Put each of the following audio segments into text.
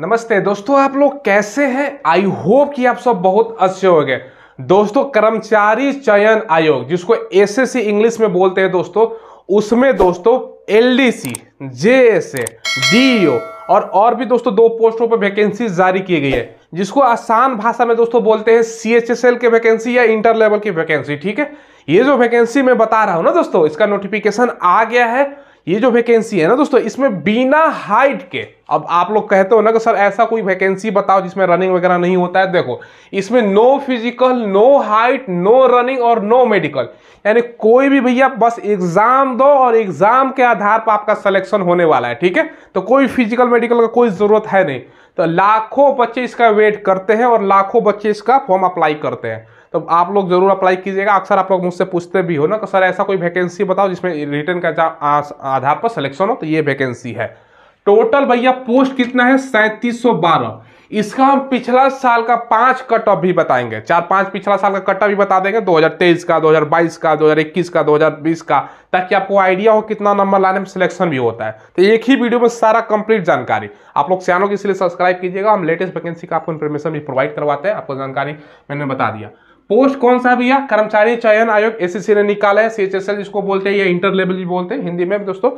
नमस्ते दोस्तों आप लोग कैसे हैं आई होप कि आप सब बहुत अच्छे हो गए दोस्तों कर्मचारी चयन आयोग जिसको एसएससी इंग्लिश में बोलते हैं दोस्तों उसमें दोस्तों एलडीसी जेएसए डीओ और और भी दोस्तों दो पोस्टों पर वैकेंसी जारी की गई है जिसको आसान भाषा में दोस्तों बोलते हैं सी एच एस एल की वैकेंसी या इंटर लेवल की वैकेंसी ठीक है ये जो वैकेंसी मैं बता रहा हूँ ना दोस्तों इसका नोटिफिकेशन आ गया है ये जो वैकेंसी है ना दोस्तों इसमें बिना हाइट के अब आप लोग कहते हो ना कि सर ऐसा कोई वैकेंसी बताओ जिसमें रनिंग वगैरह नहीं होता है देखो इसमें no physical no height no running और नो मेडिकल यानी कोई भी भैया बस एग्जाम दो और एग्जाम के आधार पर आपका सिलेक्शन होने वाला है ठीक है तो कोई फिजिकल मेडिकल का कोई ज़रूरत है नहीं तो लाखों बच्चे इसका वेट करते हैं और लाखों बच्चे इसका फॉर्म अप्लाई करते हैं तो आप लोग जरूर अप्लाई कीजिएगा अक्सर आप लोग मुझसे पूछते भी हो ना कि तो सर ऐसा कोई वैकेंसी बताओ जिसमें रिटर्न का आधार पर सिलेक्शन हो तो ये वैकेंसी है टोटल भैया पोस्ट कितना है सैंतीस इसका हम पिछला साल का पांच कट ऑफ भी बताएंगे चार पांच पिछला साल का कट ऑफ भी बता देंगे 2023 का 2022 का 2021 का 2020 का ताकि आपको आइडिया हो कितना नंबर लाने में सिलेक्शन भी होता है तो एक ही वीडियो में सारा कंप्लीट जानकारी आप लोग सियानों के इसलिए सब्सक्राइब कीजिएगा हम लेटेस्ट वैकेंसी का आपको इन्फॉर्मेशन भी प्रोवाइड करवाते हैं आपको जानकारी मैंने बता दिया पोस्ट कौन सा भैया कर्मचारी चयन आयोग सी ने निकाला है सीएचएसएल जिसको बोलते हैं या इंटर लेवल भी बोलते हैं हिंदी में दोस्तों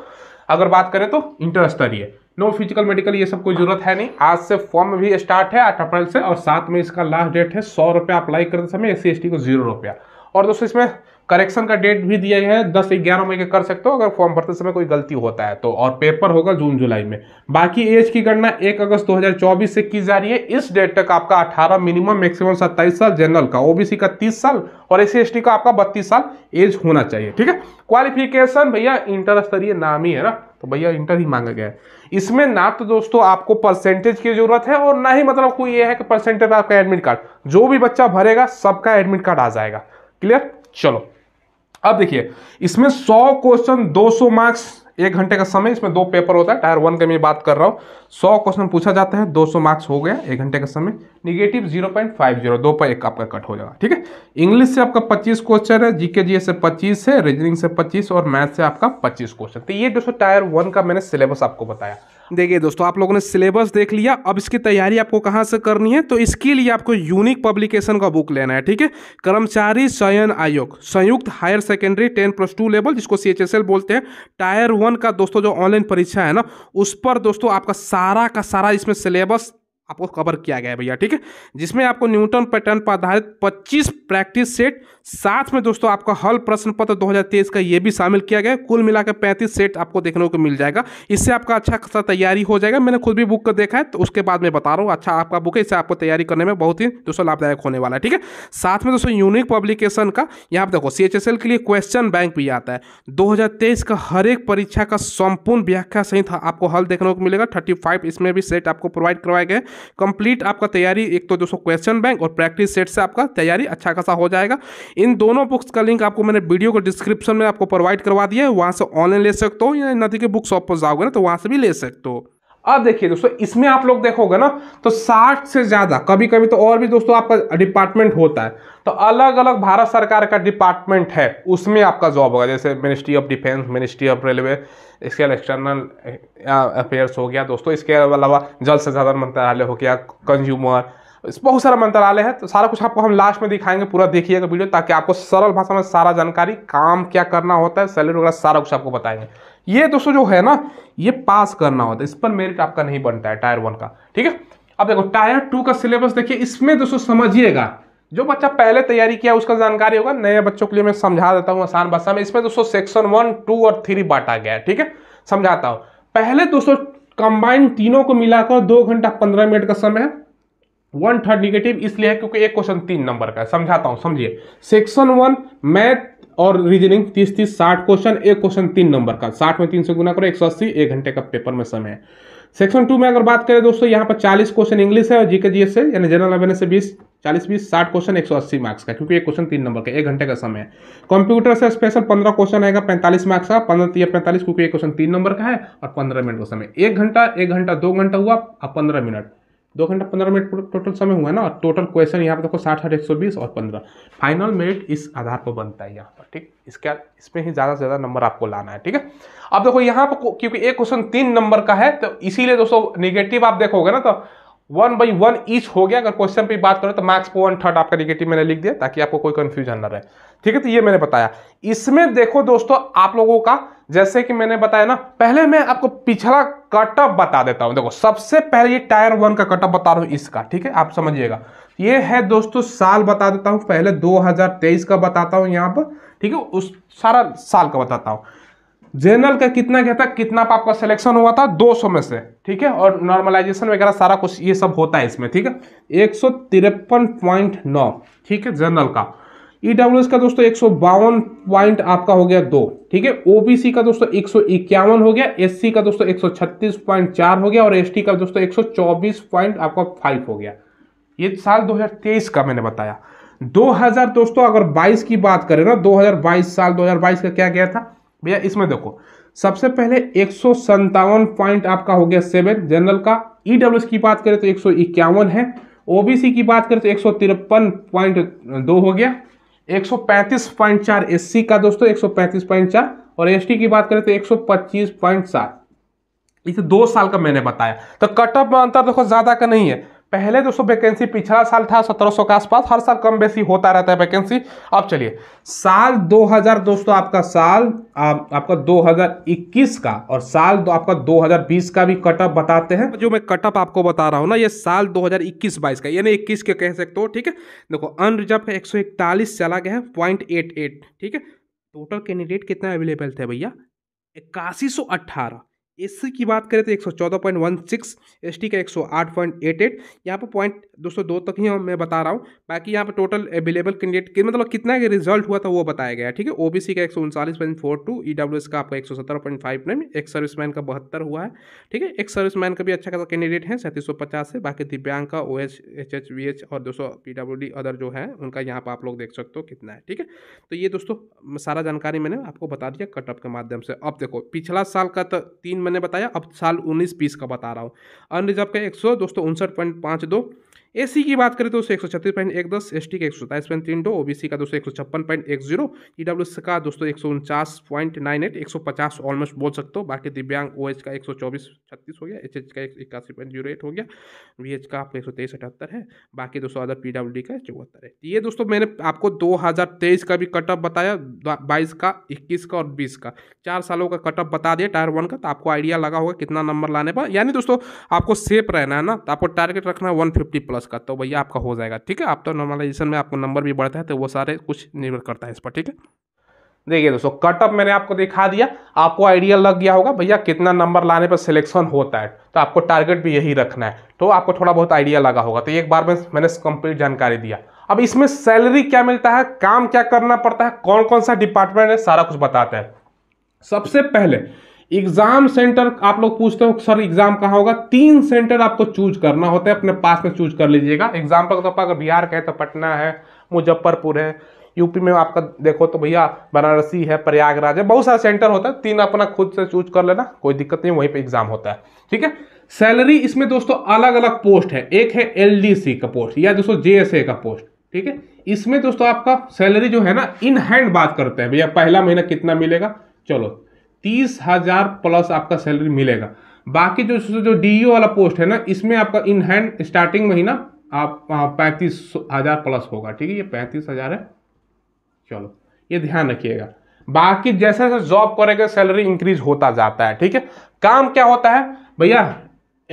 अगर बात करें तो इंटर स्तरीय नो फिजिकल मेडिकल ये सब कोई जरूरत है नहीं आज से फॉर्म भी स्टार्ट है आठ अप्रैल से और साथ में इसका लास्ट डेट है सौ रुपया अप्लाई करते समय एस सी को जीरो रुपया और दोस्तों इसमें करेक्शन का डेट भी दिया है दस ग्यारह मई के कर सकते हो अगर फॉर्म भरते समय कोई गलती होता है तो और पेपर होगा जून जुलाई में बाकी एज की गणना एक अगस्त 2024 से की जा रही है इस डेट तक आपका 18 मिनिमम मैक्सिमम 27 साल जनरल का ओबीसी का 30 साल और एस सी का आपका 32 साल एज होना चाहिए ठीक है क्वालिफिकेशन भैया इंटर स्तरीय नाम ही है ना तो भैया इंटर ही मांगा गया है इसमें ना तो दोस्तों आपको परसेंटेज की जरूरत है और ना ही मतलब कोई ये है कि परसेंटेज आपका एडमिट कार्ड जो भी बच्चा भरेगा सबका एडमिट कार्ड आ जाएगा क्लियर चलो अब देखिए इसमें 100 क्वेश्चन 200 मार्क्स एक घंटे का समय इसमें दो पेपर होता है टायर वन का मैं बात कर रहा हूँ सौ क्वेश्चन पूछा जाता है दो सौ मार्क्स हो गया एक घंटे का समय negative zero point five zero दो पर एक आपका कट हो जाएगा ठीक है इंग्लिश से आपका पच्चीस क्वेश्चन है जीके जी से पच्चीस है रीजनिंग से पच्चीस और मैथ से आपका पच्चीस क्वेश्चन तो ये दोस्तों टायर वन का मैंने सिलेबस आपको बताया देखिए दोस्तों आप लोगों ने सिलेबस देख लिया अब इसकी तैयारी आपको कहाँ से करनी है तो इसके लिए आपको यूनिक पब्लिकेशन का बुक लेना है ठीक है कर्मचारी चयन आयोग संयुक्त higher secondary ten plus two level जिसको सी बोलते हैं टायर वन का दोस्तों जो ऑनलाइन परीक्षा है ना उस पर दोस्तों आपका सारा का सारा इसमें सिलेबस आपको कवर किया गया है भैया ठीक है जिसमें आपको न्यूटन पैटर्न पर आधारित 25 प्रैक्टिस सेट साथ में दोस्तों आपका हल प्रश्न पत्र 2023 का ये भी शामिल किया गया कुल मिलाकर पैंतीस सेट आपको देखने को मिल जाएगा इससे आपका अच्छा खासा तैयारी हो जाएगा मैंने खुद भी बुक कर देखा है तो उसके बाद मैं बता रहा हूँ अच्छा आपका बुक है इससे आपको तैयारी करने में बहुत ही दोस्तों लाभदायक होने वाला है ठीक है साथ में दोस्तों यूनिक पब्लिकेशन का यहाँ पर देखो सी के लिए क्वेश्चन बैंक भी आता है दो का हर एक परीक्षा का संपूर्ण व्याख्या सहित आपको हल देखने को मिलेगा थर्टी इसमें भी सेट आपको प्रोवाइड करवाए गए कंप्लीट आपका तैयारी एक तो दोस्तों क्वेश्चन बैंक और प्रैक्टिस सेट से आपका तैयारी अच्छा खासा हो जाएगा इन दोनों बुक्स का लिंक आपको मैंने वीडियो को डिस्क्रिप्शन में आपको प्रोवाइड करवा दिया है वहां से ऑनलाइन ले सकते हो या नदी के बुक शॉप पर जाओगे ना तो वहां से भी ले सकते हो अब देखिए दोस्तों इसमें आप लोग देखोगे ना तो 60 से ज़्यादा कभी कभी तो और भी दोस्तों आपका डिपार्टमेंट होता है तो अलग अलग भारत सरकार का डिपार्टमेंट है उसमें आपका जॉब होगा जैसे ministry of defence ministry of railway इसके अलावा एक्सटर्नल अफेयर्स हो गया दोस्तों इसके अलावा जल संसाधन मंत्रालय हो गया कंज्यूमर बहुत सारा मंत्रालय है तो सारा कुछ आपको हम लास्ट में दिखाएंगे पूरा देखिएगा वीडियो ताकि आपको सरल भाषा में सारा जानकारी काम क्या करना होता है सैलरी वगैरह सारा कुछ आपको बताएंगे ये दोस्तों जो है ना ये पास करना होता है इस पर मेरिट आपका नहीं बनता है टायर वन का ठीक है अब देखो टायर टू का सिलेबस देखिए इसमें दोस्तों समझिएगा जो बच्चा पहले तैयारी किया उसका जानकारी होगा नए बच्चों के लिए मैं समझा देता हूँ आसान भाषा में इसमें दोस्तों सेक्शन वन टू और थ्री बांटा गया है ठीक है समझाता हूँ पहले दोस्तों कंबाइंड तीनों को मिलाकर दो घंटा पंद्रह मिनट का समय है वन थर्ड निगेटिव इसलिए है क्योंकि एक क्वेश्चन तीन नंबर का है समझाता हूं समझिए सेक्शन वन मैथ और रीजनिंग तीस तीस साठ क्वेश्चन एक क्वेश्चन तीन नंबर का साठ में तीन से गुना करो एक सौ अस्सी एक घंटे का पेपर में समय है सेक्शन टू में अगर बात करें दोस्तों यहाँ पर चालीस क्वेश्चन इंग्लिश है और जीके जी से यानी जनरल अवेयरनेस से बीस चालीस बीस साठ क्वेश्चन एक सौ अस्सी मार्क्स का क्योंकि एक क्वेश्चन तीन नंबर का एक घंटे का समय है कंप्यूटर से स्पेशल पंद्रह क्वेश्चन आएगा पैंतालीस मार्क्स का पंद्रह या पैंतालीस क्योंकि एक क्वेश्चन तीन नंबर का है और पंद्रह मिनट का समय एक घंटा एक घंटा दो घंटा हुआ और पंद्रह मिनट दो घंटा पंद्रह मिनट टोटल समय हुआ ना और टोटल क्वेश्चन यहाँ पर देखो साठ हर एक सौ बीस और पंद्रह फाइनल मेरिट इस आधार पर बनता है यहाँ पर ठीक इसका इसमें ही ज़्यादा से ज़्यादा नंबर आपको लाना है ठीक है अब देखो यहाँ पर क्योंकि एक क्वेश्चन तीन नंबर का है तो इसीलिए दोस्तों निगेटिव आप देखोगे ना तो वन बाई वन ईच हो गया अगर क्वेश्चन पर बात करें तो मार्क्स पर वन थर्ड आपका निगेटिव मैंने लिख दिया ताकि आपको कोई कन्फ्यूजन ना रहे ठीक है तो ये मैंने बताया इसमें देखो दोस्तों आप लोगों का जैसे कि मैंने बताया ना पहले मैं आपको पिछला कटअप बता देता हूँ देखो सबसे पहले ये टायर वन का कटअप बता रहा हूँ इसका ठीक है आप समझिएगा ये है दोस्तों साल बता देता हूं पहले 2023 का बताता हूँ यहाँ पर ठीक है उस सारा साल का बताता हूँ जनरल का कितना गया था कितना पाप आपका सिलेक्शन हुआ था 200 में से ठीक है और नॉर्मलाइजेशन वगैरह सारा कुछ ये सब होता है इसमें ठीक है एक ठीक है जनरल का ईडब्ल्यू e का दोस्तों एक पॉइंट आपका हो गया दो ठीक है ओबीसी का दोस्तों एक इक्यावन हो गया एससी का दोस्तों एक पॉइंट चार हो गया और एसटी का दोस्तों एक पॉइंट आपका फाइव हो गया ये साल 2023 का मैंने बताया 2000 दोस्तों अगर 22 की बात करें ना 2022 साल 2022 का क्या गया था भैया इसमें देखो सबसे पहले एक पॉइंट आपका हो गया सेवन जनरल का ईडब्ल्यू e की बात करें तो एक है ओबीसी की बात करें तो एक पॉइंट दो हो गया एक सौ का दोस्तों एक और एस की बात करें तो एक इसे दो साल का मैंने बताया तो कट ऑफ में अंतर देखो ज्यादा का नहीं है पहले दोस्तों वैकेंसी पिछला साल था 1700 के आसपास हर साल कम बेसी होता रहता है वैकेंसी अब चलिए साल 2000 दोस्तों आपका साल आ, आपका 2021 का और साल दो, आपका 2020 का भी कटअप बताते हैं जो मैं कटअप आपको बता रहा हूँ ना ये साल 2021-22 का यानी 21 के कह सकते हो ठीक है देखो अनरिजर्व एक सौ चला गया है पॉइंट ठीक है टोटल कैंडिडेट कितना अवेलेबल थे भैया इक्यासी सौ अट्ठारह एस की बात करें तो एक सौ चौदह point one six S T का एक सौ आठ पॉइंट एट एट यहाँ पर पॉइंट दो सौ दो तक ही मैं बता रहा हूँ बाकी यहाँ पर टोटल अवेलेबल कैंडिडेट के मतलब कितना का रिजल्ट हुआ था वो बताया गया ठीक है ओ बी सी का एक सौ उनचालीस point four two E W S का आपका एक सौ सत्रह पॉइंट फाइव नाइन एक मैन का बहत्तर हुआ है ठीक है एक मैन का भी अच्छा खासा कैंडिडेट है सैंतीस सौ पचास है बाकी दिव्यांग का O H H H V H और दो सौ पी डब्ल्यू डी अदर जो है उनका यहाँ पर आप लोग देख सकते हो कितना है ठीक है तो ये दोस्तों सारा जानकारी मैंने आपको बता दिया कटअप के माध्यम से अब देखो पिछला साल का तो तीन मैंने बताया अब साल उन्नीस बीस का बता रहा हूँ अनरिजर्व का एक सौ दोस्तों उनसठ पॉइंट पाँच दो सी की बात करें तो एक सौ छत्तीस पॉइंट एक दस एस टी का एक सौ सताईस पॉइंट तीन दो ओबीसी का दोस्तों एक सौ छप्पन पॉइंट एक जीरो सी का दोस्तों एक सौ उनचास पॉइंट नाइन एट एक सौ पचास ऑलमोस्ट बोल सकते हो बाकी दिव्यांग ओ एच का एक सौ चौबीस छत्तीस हो गया एच एच का एक इक्यासी पॉइंट जीरो एट हो गया वी एच का आपका एक सौ तेईस अठहत्तर है बाकी दोस्तों अदर पी डब्ल्यू डी का चौहत्तर है ये दोस्तों मैंने आपको दो हज़ार तेईस का भी कटअप बताया बाईस का इक्कीस का और बीस का चार सालों का कटअप बता दिया टायर वन का तो आपको आइडिया लगा होगा कितना नंबर लाने पर यानी दोस्तों आपको सेफ रहना है ना तो आपको टारगेट रखना है वन फिफ्टी प्लस प्लस का तो भैया आपका हो जाएगा ठीक है आप तो नॉर्मलाइजेशन में आपको नंबर भी बढ़ता है तो वो सारे कुछ निर्भर करता है इस पर ठीक है देखिए दोस्तों कटअप मैंने आपको दिखा दिया आपको आइडिया लग गया होगा भैया कितना नंबर लाने पर सिलेक्शन होता है तो आपको टारगेट भी यही रखना है तो आपको थोड़ा बहुत आइडिया लगा होगा तो एक बार में मैंने कंप्लीट जानकारी दिया अब इसमें सैलरी क्या मिलता है काम क्या करना पड़ता है कौन कौन सा डिपार्टमेंट है सारा कुछ बताता है सबसे पहले एग्जाम सेंटर आप लोग पूछते हो सर एग्जाम कहाँ होगा तीन सेंटर आपको चूज करना होता है अपने पास में चूज कर लीजिएगा एग्जाम्पल तो अगर बिहार का है तो पटना है मुजफ्फरपुर है यूपी में आपका देखो तो भैया बनारसी है प्रयागराज है बहुत सारे सेंटर होता है तीन अपना खुद से चूज कर लेना कोई दिक्कत नहीं वहीं पर एग्जाम होता है ठीक है सैलरी इसमें दोस्तों अलग अलग पोस्ट है एक है एल का पोस्ट या दोस्तों जे का पोस्ट ठीक है इसमें दोस्तों आपका सैलरी जो है ना इन हैंड बात करते हैं भैया पहला महीना कितना मिलेगा चलो तीस हजार प्लस आपका सैलरी मिलेगा बाकी जो जो डीईओ e वाला पोस्ट है ना इसमें आपका इन हैंड स्टार्टिंग में ही ना आप पैंतीस हजार प्लस होगा ठीक है ये पैंतीस हजार है चलो ये ध्यान रखिएगा बाकी जैसे जैसे जॉब करेगा सैलरी इंक्रीज होता जाता है ठीक है काम क्या होता है भैया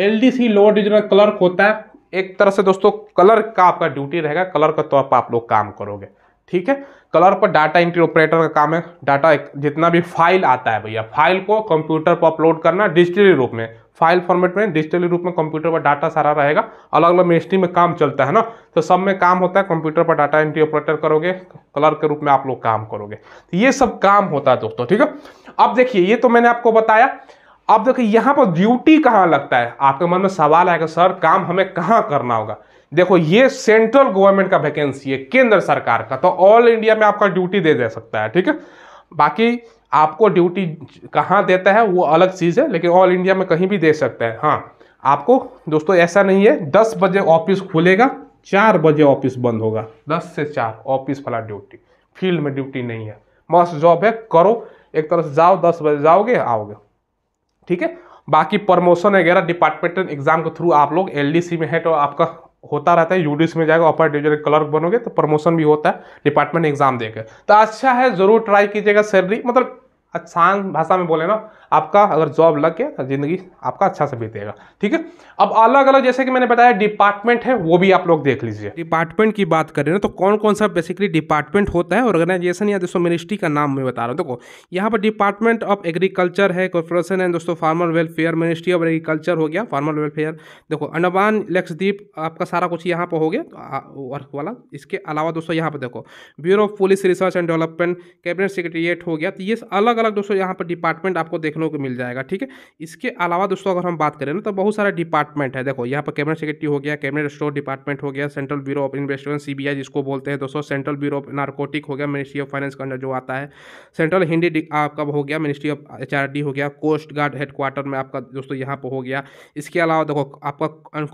L D C lower clerk होता है एक तरह से दोस्तों कलर का आपका ड्यूटी रहेगा कलर का तो आप, आप लोग काम करोगे ठीक है कलर पर डाटा एंट्री ऑपरेटर का काम है डाटा जितना भी फाइल आता है भैया फाइल को कंप्यूटर पर अपलोड करना डिजिटली रूप में फाइल फॉर्मेट में डिजिटली रूप में कंप्यूटर पर डाटा सारा रहेगा अलग अलग मिनिस्ट्री में काम चलता है ना तो सब में काम होता है कंप्यूटर पर डाटा एंट्री ऑपरेटर करोगे कलर के रूप में आप लोग काम करोगे तो ये सब काम होता है दोस्तों ठीक है अब देखिए ये तो मैंने आपको बताया अब देखिए यहाँ पर ड्यूटी कहाँ लगता है आपके मन में सवाल आएगा सर काम हमें कहाँ करना होगा देखो ये सेंट्रल गवर्नमेंट का वैकेंसी है केंद्र सरकार का तो ऑल इंडिया में आपका ड्यूटी दे दे सकता है ठीक है बाकी आपको ड्यूटी कहाँ देता है वो अलग चीज़ है लेकिन ऑल इंडिया में कहीं भी दे सकता है हाँ आपको दोस्तों ऐसा नहीं है दस बजे ऑफिस खुलेगा चार बजे ऑफिस बंद होगा दस से चार ऑफिस वाला ड्यूटी फील्ड में ड्यूटी नहीं है मस्त जॉब है करो एक तरह से जाओ दस बजे जाओगे आओगे ठीक है बाकी प्रमोशन वगैरह डिपार्टमेंटल एग्जाम के थ्रू आप लोग एलडीसी में है तो आपका होता रहता है यूडीस में जाएगा अपर डिविजन क्लर्क बनोगे तो प्रमोशन भी होता है डिपार्टमेंट एग्जाम देकर तो अच्छा है जरूर ट्राई कीजिएगा सैलरी मतलब आसान भाषा में बोले ना आपका अगर जॉब लग गया तो जिंदगी आपका अच्छा से बीतेगा ठीक है अब अलग अलग जैसे कि मैंने बताया डिपार्टमेंट है वो भी आप लोग देख लीजिए डिपार्टमेंट की बात करें ना तो कौन कौन सा बेसिकली डिपार्टमेंट होता है ऑर्गेनाइजेशन या दोस्तों मिनिस्ट्री का नाम मैं बता रहा हूँ देखो यहाँ पर डिपार्टमेंट ऑफ एग्रीकल्चर है कॉर्पोरेशन है दोस्तों farmer welfare ministry of agriculture हो गया फार्मर वेलफेयर देखो अंडमान लक्षद्वीप आपका सारा कुछ यहाँ पर हो गया तो वर्क वाला इसके अलावा दोस्तों यहाँ पर देखो bureau of police research and development cabinet secretariat हो गया तो ये अलग अलग दोस्तों यहाँ पर डिपार्टमेंट आपको देखने को मिल जाएगा ठीक है इसके अलावा दोस्तों अगर हम बात करें ना तो बहुत सारा डिपार्टमेंट है देखो यहाँ पर कैबिनेट सेक्रेटरी हो गया कैबिनेट स्टोर डिपार्टमेंट हो गया central bureau of investment C जिसको बोलते हैं दोस्तों सेंट्रल ब्यूरो ऑफ नारकोटिक हो गया मिनिस्ट्री ऑफ फाइनेंस का अंडर जो आता है सेंट्रल हिंदी आपका हो गया मिनिस्ट्री ऑफ एच हो गया कोस्ट गार्ड हेडक्वार्टर में आपका दोस्तों यहाँ पर हो गया इसके अलावा देखो आपका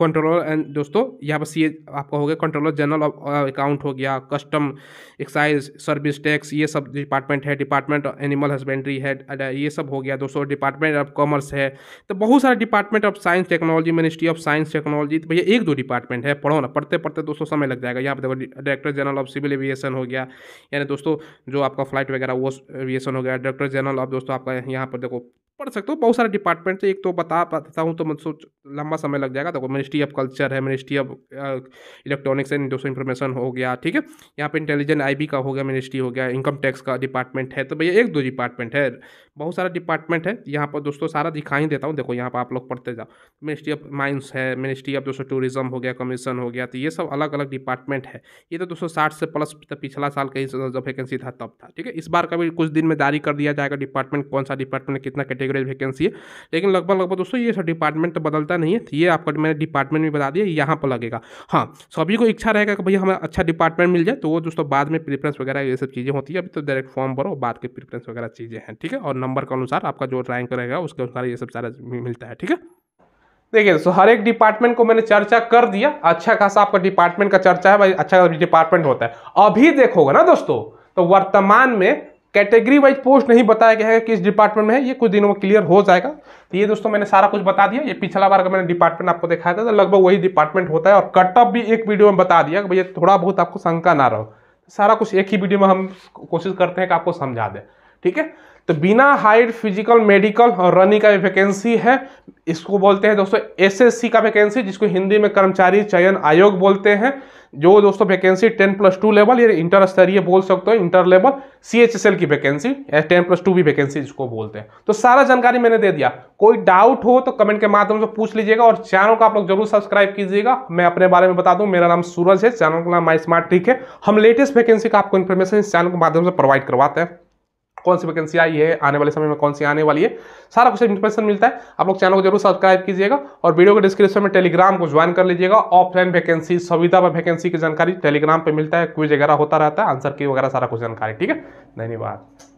कंट्रोलर एंड दोस्तों यहाँ पर सी आपका हो गया कंट्रोलर जनरल ऑफ अकाउंट हो गया कस्टम एक्साइज सर्विस टैक्स ये सब डिपार्टमेंट है department of animal husband veterinary है ये सब हो गया दोस्तों डिपार्टमेंट ऑफ कॉमर्स है तो बहुत सारे department of science technology ministry of science technology तो भैया एक दो डिपार्टमेंट है पढ़ो ना पढ़ते पढ़ते दोस्तों समय लग जाएगा यहाँ पर देखो director general of civil aviation हो गया यानी दोस्तों जो आपका फ्लाइट वगैरह वो एविएशन हो गया डायरेक्टर जनरल ऑफ दोस्तों आपका यहाँ पर देखो पढ़ सकते हो बहुत सारे डिपार्टमेंट एक तो बता पाता हूँ तो मत सोच लंबा समय लग जाएगा देखो मिनिस्ट्री ऑफ कल्चर है ministry of electronics and industry information हो गया ठीक है यहाँ पे इंटेलिजेंट आईबी का हो गया मिनिस्ट्री हो गया इनकम टैक्स का डिपार्टमेंट है तो भैया एक दो डिपार्टमेंट है बहुत सारा डिपार्टमेंट है यहाँ पर दोस्तों सारा दिखा ही देता हूँ देखो यहाँ पर आप लोग पढ़ते जाओ मिनिस्ट्री ऑफ माइंस है मिनिस्ट्री ऑफ दोस्तों टूरिज्म हो गया कमीशन हो गया तो ये सब अलग अलग डिपार्टमेंट है ये तो दोस्तों साठ से प्लस तो पिछला साल कहीं जब वैकेंसी था तब था ठीक है इस बार का भी कुछ दिन में जारी कर दिया जाएगा डिपार्टमेंट कौन सा डिपार्टमेंट कितना कैटेगरी एवरेज वैकेंसी है लेकिन लगभग लगभग दोस्तों ये सब डिपार्टमेंट तो बदलता नहीं है ये आपको मैंने डिपार्टमेंट में बता दिया यहाँ पर लगेगा हाँ सभी तो को इच्छा रहेगा कि भैया हमें अच्छा डिपार्टमेंट मिल जाए तो वो दोस्तों बाद में प्रीफरेंस वगैरह ये सब चीज़ें होती है अभी तो डायरेक्ट फॉर्म भरो बाद के प्रीफरेंस वगैरह चीज़ें हैं ठीक है और नंबर के अनुसार आपका जो रैंक रहेगा उसके अनुसार ये सब सारा मिलता है ठीक है देखिए दोस्तों हर एक डिपार्टमेंट को मैंने चर्चा कर दिया अच्छा खासा आपका डिपार्टमेंट का चर्चा है भाई अच्छा खासा डिपार्टमेंट होता है अभी देखोगे ना दोस्तों तो वर्तमान में कैटेगरी वाइज पोस्ट नहीं बताया गया है किस डिपार्टमेंट में है ये कुछ दिनों में क्लियर हो जाएगा तो ये दोस्तों मैंने सारा कुछ बता दिया ये पिछला बार का मैंने डिपार्टमेंट आपको दिखाया था तो लगभग वही डिपार्टमेंट होता है और कटअप भी एक वीडियो में बता दिया कि भैया थोड़ा बहुत आपको शंका ना रहो सारा कुछ एक ही वीडियो में हम कोशिश करते हैं कि आपको समझा दें ठीक है तो बिना हायर फिजिकल मेडिकल और रनिंग का वैकेंसी है इसको बोलते हैं दोस्तों एसएससी का वैकेंसी जिसको हिंदी में कर्मचारी चयन आयोग बोलते हैं जो दोस्तों vacancy ten plus two level या इंटर स्तरीय बोल सकते हो inter level C H S L की वैकेंसी या टेन प्लस टू भी वैकेंसी जिसको बोलते हैं तो सारा जानकारी मैंने दे दिया कोई डाउट हो तो कमेंट के माध्यम से पूछ लीजिएगा और चैनल को आप लोग जरूर सब्सक्राइब कीजिएगा मैं अपने बारे में बता दूँ मेरा नाम सूरज है चैनल का नाम माई स्मार्ट ठीक है हम लेटेस्ट वैकेंसी का आपको इन्फॉर्मेशन इस चैनल के माध्यम से प्रोवाइड करवाते हैं कौन सी वैकेंसी आई है आने वाले समय में कौन सी आने वाली है सारा कुछ इन्फॉर्मेशन मिलता है आप लोग चैनल को जरूर सब्सक्राइब कीजिएगा और वीडियो के डिस्क्रिप्शन में टेलीग्राम को ज्वाइन कर लीजिएगा ऑफलाइन वैकेंसी सुविधा पर वैकेंसी की जानकारी टेलीग्राम पर मिलता है क्विज वगैरह होता रहता है आंसर की वगैरह सारा कुछ जानकारी ठीक है धन्यवाद